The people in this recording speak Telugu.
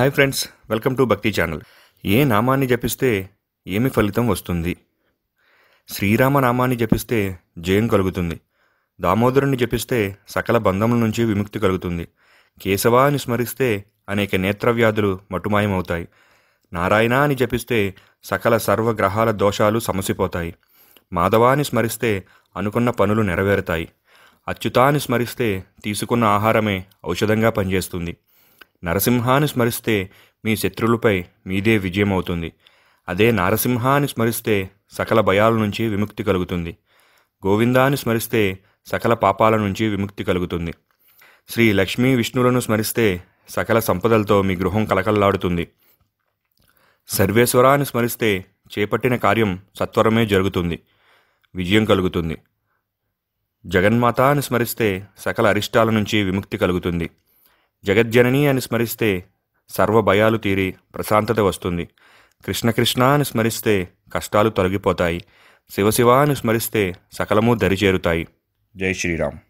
hi friends welcome to Bhakti channel ఏ నామాన్ని జపిస్తే ఏమి ఫలితం వస్తుంది శ్రీరామ నామాన్ని జపిస్తే జయం కలుగుతుంది దామోదరుణ్ణి జపిస్తే సకల బంధముల నుంచి విముక్తి కలుగుతుంది కేశవాన్ని స్మరిస్తే అనేక నేత్రవ్యాధులు మటుమాయమవుతాయి నారాయణ అని జపిస్తే సకల సర్వగ్రహాల దోషాలు సమసిపోతాయి మాధవాని స్మరిస్తే అనుకున్న పనులు నెరవేరుతాయి అచ్యుతాన్ని స్మరిస్తే తీసుకున్న ఆహారమే ఔషధంగా పనిచేస్తుంది నరసింహాన్ని స్మరిస్తే మీ శత్రులపై మీదే విజయమవుతుంది అదే నారసింహాన్ని స్మరిస్తే సకల భయాల నుంచి విముక్తి కలుగుతుంది గోవిందాన్ని స్మరిస్తే సకల పాపాల నుంచి విముక్తి కలుగుతుంది శ్రీ లక్ష్మీ విష్ణులను స్మరిస్తే సకల సంపదలతో మీ గృహం కలకల్లాడుతుంది సర్వేశ్వరాన్ని స్మరిస్తే చేపట్టిన కార్యం సత్వరమే జరుగుతుంది విజయం కలుగుతుంది జగన్మాతాను స్మరిస్తే సకల అరిష్టాల నుంచి విముక్తి కలుగుతుంది జగజ్జనని అని స్మరిస్తే సర్వ భయాలు తీరి ప్రశాంతత వస్తుంది కృష్ణకృష్ణ అని స్మరిస్తే కష్టాలు తొలగిపోతాయి శివశివ అని స్మరిస్తే సకలము దరిచేరుతాయి జై శ్రీరామ్